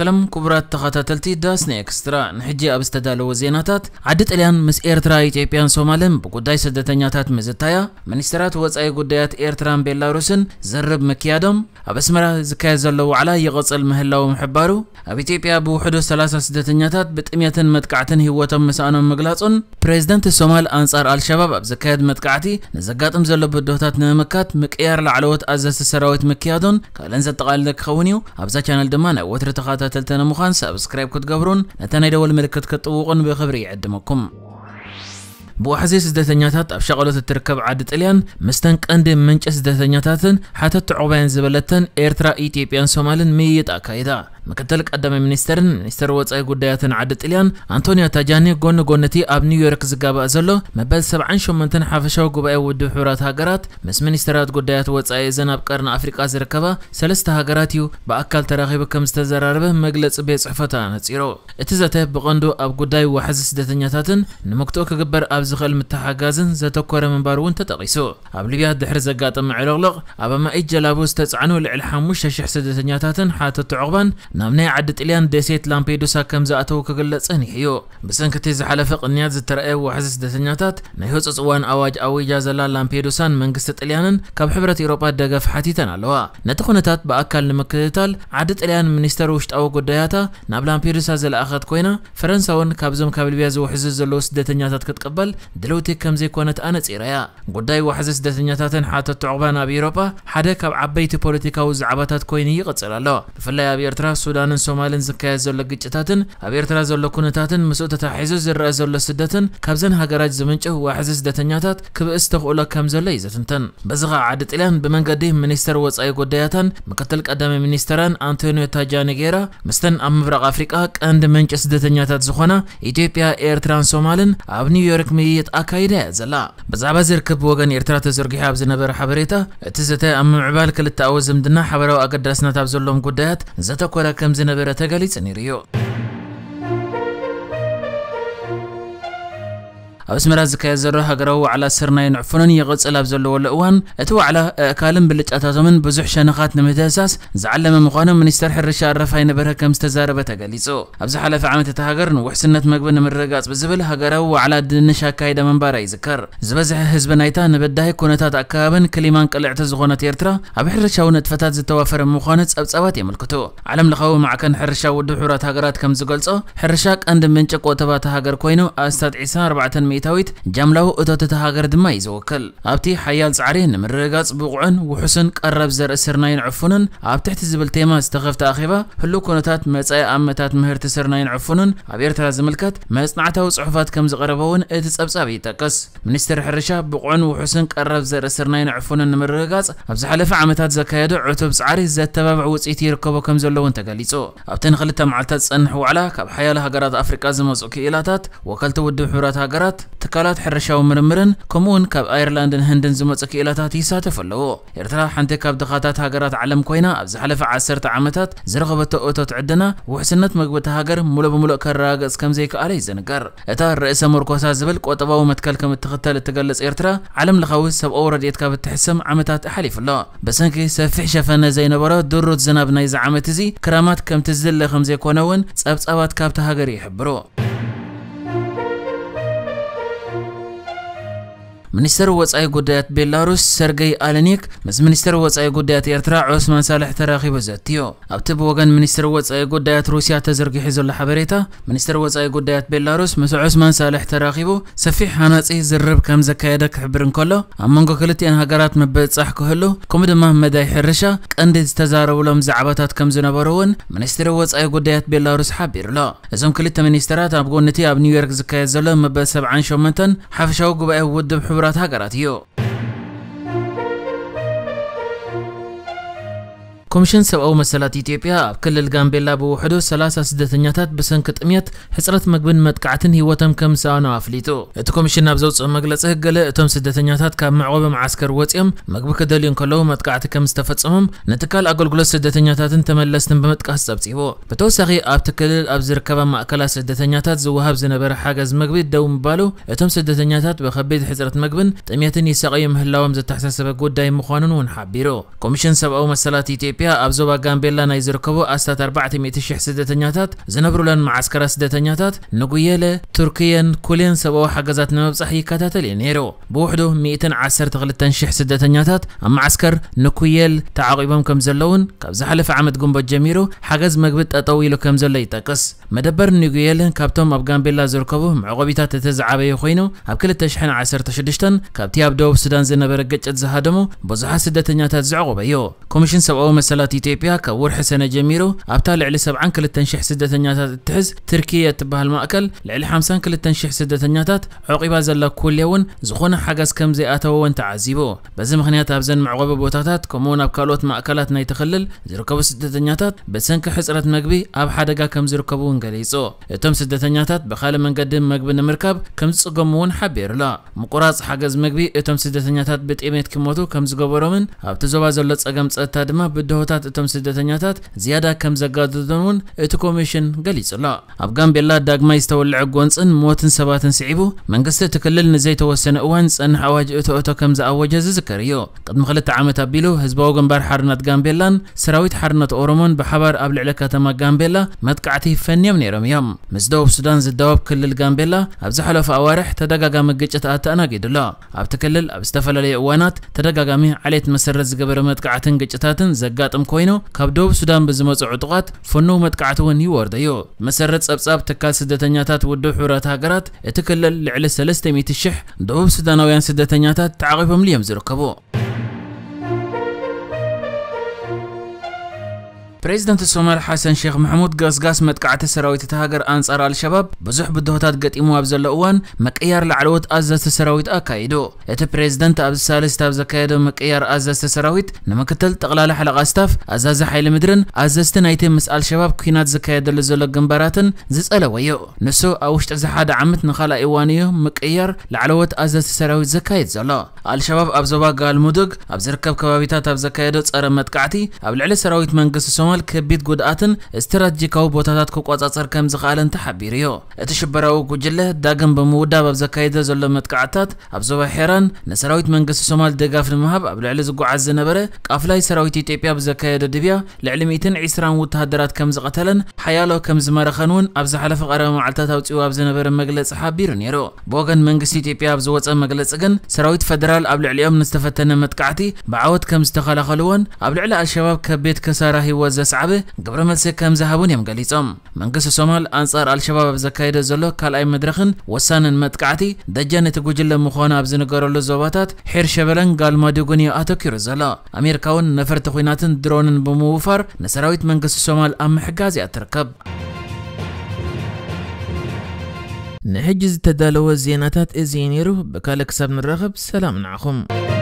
سلام كبرات تخطى تلتي داس نيكسترا نحجي أبستدال وزيناتات عدد إليان مس إيرترا إيتيبيان سومالين بقوداي سدتانياتات مزيطايا منيسترات وز أي قوديات إيرتران بيلاروسن زرب مكيادم أبسمرا زكاية زلو على يغطس المهلاو محبارو أبيتيبيا بوحدو سلاسة سدتانياتات بتأميةن متقعتن هيواتم مسانا مقلاصن بريزدنت سومال أنصار الشباب أبزكاية متقعتي نزقاتم زلو بدوتات نمكات مكيار لعلوت أزاس السراويت مكيادون كالنزد تغالدك خونيو أبزا كان الدمانة وتر تخاطة تكتلتنا مخان سابسكرايب كت قبرون نتانا يدول ملكت كت اوغن بخبري عدمكم بو حزيس دتنياتات اب شغلات التركب عاد طليان مستنق اند منچ دتنياتاتن حتى تعوبين زبلتن ايرترا ايتيبيان سومالن ميت اكايدا ምክትል ቀዳማይ ሚኒስተርን ሚኒስተር ወፃኢ ጉዳያትን ዓዲ ጥልያን ኣንቶኒዮ ታጃኒ ጎኒ ጎነቲ ኣብ ኒውዮርክ ዝጋባእ ዘሎ መበል 78 ሓፈሻዊ ጉባኤ ውድብ ሕብራት ሃገራት ምስ ሚኒስተራት ጉዳያት ወፃኢ እዘን ኣብ ቀርኒ ኣፍሪቃ ዝርከባ ሰለስተ ሃገራት እዩ ብኣካል ተራኺቡ ከም ዝተዘራረበ መግለፂ ቤት ፅሕፈት ኣነፂሩ እቲ ዘተ ብቐንዱ ኣብ ጉዳይ ዋሕዚ ስደተኛታትን ንምክትኡ ክግበር ኣብ ዝኽእል ምተሓጋዝን ዘተኮረ ምንባር እውን ተጠቂሱ ኣብ ሊብያ ድሕሪ ዘጋጠመ ዕልቕልቕ ኣብ ማኢት ጀላቡ ዝተፃዕኑ ልዕሊ 5,000 ስደተኛታትን ሓተቲ ዕቑባን نام نه عدد ایلان دسیت لامپیدوسا کم زاتو کجلا صنیحیو بسنج کتیز حلفق نیاز ترئه و حزس دسنجاتات نهوس اسوان آواج آوی جازلا لامپیدوسان منگست ایلانن کب حبرت اروپا دگف حتی تنالوا نتخوناتات با اکل مکتال عدد ایلان منیستر وشت آو قدرتا نام لامپیدوسا زل آخرت کوینا فرانسوان کابزم کابل بیاز و حزس زلوس دسنجاتات کت قبل دلوتی کم زی کونت آنت ایرایا قدری و حزس دسنجاتاتن حات تعبان آبی اروپا حدا کب عبیت پلیتیکا و زعبتات کوینی قتصرالوا فلای آبی سودان سومالن زكاة زول قجتاتن أبيرترا زول كونتاتن مسؤولة عزوز الرأي زول سدتن كابزن هاجرات زمنجه وعزز دتنياتات كب استغولا كم زلي زتنتن بزغ عادت إلهن بمن قديه منستر وصاي قدياتن مكتل قدام منستران أنتونيو تاجاني غيرا مستن أم مبرق أفريقيا كأند منج سدتنياتات زخونا إثيوبيا إيرترا سومالن أب نيويورك ميت أكايدة زلا بزعبا زركب وغن إيرترا تزرقي حاب زنبر حبريتا تزتا أم عبال كل التأوزم دنا حبرو أقدرسنا تابزلهم قديات زتا كولا ከም ዝነበረ ተገሊፅን ነይሩ እዩ أبس مرازك يزره هجروا على سرنا ينعفنن يغطس لاب زلوا الأوان على أكالم بلج اتازمن بزح شنقات نمتاساس زعلم مقانم من يسترح الرشاة الرفاي نبرها كم استزاربة تقليسو أبز حلف عام تتهاجرن وحسنة مقبن من رقاص بزبل هجروا على دنشا كايدا من بارا يذكر زبزح حزب نايتا نبداه كونتات أكابن كلمان قلعت زغونة إرترا أبي حرشا ونتفتات زتوافر مخانت أبصوات يملكتو علم لقاو مع كان حرشا ودو حورات هاجرات كم زقلصو حرشاك اندم منچ قوتبات هاجر كوينو أستاذ عيسى 400 ጎይታዊት ጃምላው እቶት እታ ሃገር ድማ እዩ ዝውክል ኣብቲ ሓያል ጻዕሪን ምርግጋጽ ብቑዕን ውሑስን ቀረብ ዘርኢ ስርናይን ዕፉንን ኣብ ትሕቲ ዝብል ቴማ ዝተኸፍተ ኣኼባ ህሉው ኩነታት መጻኢ ኣመታት ምህርቲ ስርናይን ዕፉንን ኣብ ኤርትራ ዝምልከት መጽናዕታዊ ጽሑፋት ከም ዝቐረበ እውን እቲ ጸብጻብ ይጠቅስ ሚኒስትር ሕርሻ ብቑዕን ውሑስን ቀረብ ዘርኢ ስርናይን ዕፉንን ንምርግጋጽ ኣብ ዝሓለፈ ዓመታት ዘካየደ ዕቱብ ጻዕሪ ዘተባብዕ ውጽኢት ይርከቦ ከም ዘሎ እውን ተገሊጹ ኣብተን ክልተ መዓልትታት ዝጸንሕ ዋዕላ ካብ ሓያሎ ሃገራት ኣፍሪቃ ዝመጹ ክኢላታት ወከልቲ ውድብ ሕብረት ሃገራት ትካላት ሕርሻዊ ምርምርን ከምኡውን ካብ ኣየርላንድን ህንድን ዝመፀ ክእለታት ይሳተፍ ኣለዎ ኤርትራ ሓንቲ ካብ ድኻታት ሃገራት ዓለም ኮይና ኣብ ዝሓለፈ ዓሰርተ ዓመታት ዝረኸበቶ እቶት ዕድና ውሕስነት መግቢ እቲ ሃገር ሙሉእ ብሙሉእ ከረጋገፅ ከም ዘይከኣለ ይዝንገር እታ ርእሰ ምርኮሳ ዝብል ቆጠባዊ መትከል ከም እትኽተል እትገልጽ ኤርትራ ዓለም ለኻዊ ሰብኣዊ ረድኤት ካብ እትሕሰም ዓመታት ኣሓሊፉ ኣሎ ብሰንኪ ሰፊሕ ሸፈነ ዘይነበሮ ድሩት ዝናብ ናይዚ ዓመት እዚ ክራማት ከምቲ ዝድለ ከም ዘይኮነ እውን ጸብጻባት ካብቲ ሃገር ይሕብሩ منستر وصاي قدات بيلاروس سرغي آلانيك مس منستر وصاي قدات إرترا عثمان صالح تراخي بزاتيو أبتب وغن منستر وصاي قدات روسيا تزرقي حزو لحبريتا منستر وصاي قدات بيلاروس مس عثمان صالح بو سفيح هاناصي زرب كم زكايدا كحبرن كله أمانغو كلتين هاجرات مبتصح كهلو كم دما مداي حرشا قند تزارولم زعباتات كم زنبرون منستر وصاي قدات بيلاروس حبير لا ازم كلتا منسترات أبغونتي أب نيويورك زكايد زلم مب 78 حفشاو قبأ ودب ブラだからだよ。ኮሚሽን ሰብኣዊ መሰላት ኢትዮጵያ ኣብ ክልል ጋምቤላ ብውሕዱ 30 ስደተኛታት ብሰንኪ ጥምየት ሕፅረት ምግብን መጥቃዕትን ሂወቶም ከም ዝሰኣነው ኣፍሊጡ እቲ ኮሚሽን ኣብ ዘውፅኦ መግለፂ ገለ እቶም ስደተኛታት ካብ መዕቆቢ መዓስከር ወፂኦም ምግቢ ክደልዩ ከለዉ መጥቃዕቲ ከም ዝተፈፀሞም ንትካል ኣገልግሎት ስደተኛታትን ተመለስትን ብምጥቃስ ፀብፂቦ ብተወሳኺ ኣብቲ ክልል ኣብ ዝርከባ ማእከላት ስደተኛታት ዝወሃብ ዝነበረ ሓገዝ ምግቢ ደው ምባሉ እቶም ስደተኛታት ብከቢድ ሕፅረት ምግብን ጥምየትን ይሰቐዩ ምህላዎም ዘተሓሳሰበ ጉዳይ ምዃኑን እውን ሓቢሩ ኮሚሽን ሰብኣዊ መሰላት ኢትዮጵያ ኢትዮጵያ ኣብ ዞባ ጋምቤላ ናይ ዝርከቡ ኣስታት 400,000 ስደተኛታት ዝነብሩለን ማዓስከራ ስደተኛታት ንጉየለ ቱርክየን ኩልን ሰብኣዊ ሓገዛት ንምብፃሕ ይከታተል እዩ ነይሩ ብውሕዱ 112,000 ስደተኛታት ኣብ ማዓስከር ንኩየል ተዓቂቦም ከም ዘለውን ካብ ዝሓለፈ ዓመት ጉንበት ጀሚሩ ሓገዝ መግቢ ጠጠው ኢሉ ከም ዘሎ ይጠቅስ መደበር ንጉየል ካብቶም ኣብ ጋምቤላ ዝርከቡ ምዕቆቢታት እቲ ዝዓበየ ኮይኑ ኣብ 2016 ካብቲ ኣብ ደቡብ ሱዳን ዝነበረ ግጭት ዝሃደሙ ብዙሓት ስደተኛታት ዝዕቆበ እዩ ኮሚሽን ሰብኣዊ መስ سلات إثيوبيا كور حسن جميرو أبتا على سبع كل التنشيح سدة نياتات تحز تركيا تبه المأكل لعلي حمسان كل التنشيح سدة نياتات عقبا زلا كل يون زخونا حاجز كم زي أتوا وانت عزيبو بس مخنيات أبزن معقوبة بوتاتات كمونا أبكالوت مأكلات ناي تخلل زركبو سدة نياتات بس إنك كحسرة مقبي أب حدقا كم زركبو انقليصو እቶም ስደተኛታት ብኻልእ መንገዲ መግቢ ንምርካብ ከም ዝፅገሙ እውን ሓቢሩ ላ ምቁራፅ ሓገዝ ምግቢ እቶም ስደተኛታት ብጥሜት ክሞቱ ከም ዝገበሮምን ኣብቲ ዞባ ዘሎ ፀገም ፀጥታ ድማ ብድሆ ህወታት እቶም ስደተኛታት ዝያዳ ከም ዘጋድዶን እቲ ኮሚሽን ገሊጹ ኣሎ ኣብ ጋምቤላ ዳግማይ ዝተወልዐ ጎንፅን ሞትን ሰባትን ስዒቡ መንግስቲ እቲ ክልል ንዘይተወሰነ እዋን ፀንሕ ኣዋጅ እትእቶ ከም ዝኣወጀ ዝዝከር እዩ ቅድሚ ክልተ ዓመት ኣቢሉ ህዝባዊ ግንባር ሓርነት ጋምቤላን ሰራዊት ሓርነት ኦሮሞን ብሓባር ኣብ ልዕሊ ከተማ ጋምቤላ መጥቃዕቲ ፈንዮም ነይሮም እዮም ምስ ደቡብ ሱዳን ዝደወብ ክልል ጋምቤላ ኣብ ዝሓለፈ ኣዋርሕ ተደጋጋሚ ግጭት ኣተኣናጊዱ ኣብቲ ክልል ኣብ ዝተፈላለዩ እዋናት ተደጋጋሚ ዓሌት መሰረት ዝገበረ መጥቃዕትን ግጭታትን ዘጋ ዘጋጥም ኮይኑ ካብ ደቡብ ሱዳን ብዝመፁ ዕጡቓት ፈንው መጥቃዕቲ እውን ይወርደዮ መሰረት ጸብጻብ ትካል ስደተኛታት ውድብ ሕብረት ሃገራት እቲ ክልል ልዕሊ 300,000 ደቡብ ሱዳናውያን ስደተኛታት ተዓቒፎም እዮም ዝርከቡ ፕሬዚደንት ሶማል ሓሰን ሼክ መሕሙድ ገስጋስ መጥቃዕቲ ሰራዊት እቲ ሃገር ኣንጻር ኣልሸባብ ብዙሕ ብድሆታት ገጢሙ ኣብ ዘሎ እዋን መቀያር ላዕለወት ኣዘዝቲ ሰራዊት ኣካይዱ እቲ ፕሬዚደንት ኣብ ሳልስት ኣብ ዘካየደ መቀያር ኣዘዝቲ ሰራዊት ንምክትል ጠቕላላ ሓለቓ ስታፍ ኣዛዚ ሓይሊ ምድርን ኣዘዝቲ ናይቲ ምስ ኣልሸባብ ኩናት ዝካየደሉ ዘሎ ግንባራትን ዝጸለወ እዩ ንሱ ኣብ ውሽጢ ዝሓደ ዓመት ንኻልእ እዋን እዩ ምቅያር ላዕለወት ኣዘዝቲ ሰራዊት ዘካየድ ዘሎ ኣልሸባብ ኣብ ዞባ ጋልሙዱግ ኣብ ዝርከብ ከባቢታት ኣብ ዘካየዶ ጸረ መጥቃዕቲ ኣብ ልዕሊ ሰራዊት መንግስቲ ሶማ ብምቕማል ከቢድ ጉድኣትን ስትራቴጂካዊ ቦታታት ክቆጻጸር ከም ዝኽኣለን ተሓቢሩ እዩ እቲ ሽበራዊ ጉጅለ ዳግም ብምውዳብ ኣብ ዘካየደ ዘሎ መጥቃዕትታት ኣብ ዞባ ሒራን ንሰራዊት መንግስቲ ሶማል ደጋፍ ንምሃብ ኣብ ልዕሊ ዝጓዓዝ ዝነበረ ቃፍላይ ሰራዊት ኢትዮጵያ ብዘካየደ ድብያ ልዕሊ 120 ወተሃደራት ከም ዝቐተለን ሓያሎ ከም ዝመረኸን እውን ኣብ ዝሓለፈ ቀረበ መዓልትታት ኣውፅኡ ኣብ ዝነበረ መግለፂ ሓቢሩ ነይሩ ብወገን መንግስቲ ኢትዮጵያ ኣብ ዝወፀ መግለፂ ግን ሰራዊት ፈደራል ኣብ ልዕሊኦም ንዝተፈተነ መጥቃዕቲ ብዓወት ከም ዝተኸላኸልዎን ኣብ ልዕሊ ኣልሸባብ ከቤት ከሳራ ሂወት زسعبه قبل ما تسكم زهبون يوم قليتهم من قص الصومال أنصار الشباب بزكايد زلوا كل أي مدرخن وسان متقعتي دجان تقول مخونا أبزن قرر الزواتات حير شبلن قال ما دقوني أتوكر زلا أمير كون نفر تخينات درون بموفر نسراويت من قص الصومال أم حجازي أتركب نحجز تدالو الزيناتات إزينيرو بكالك سب الرغب سلام نعخم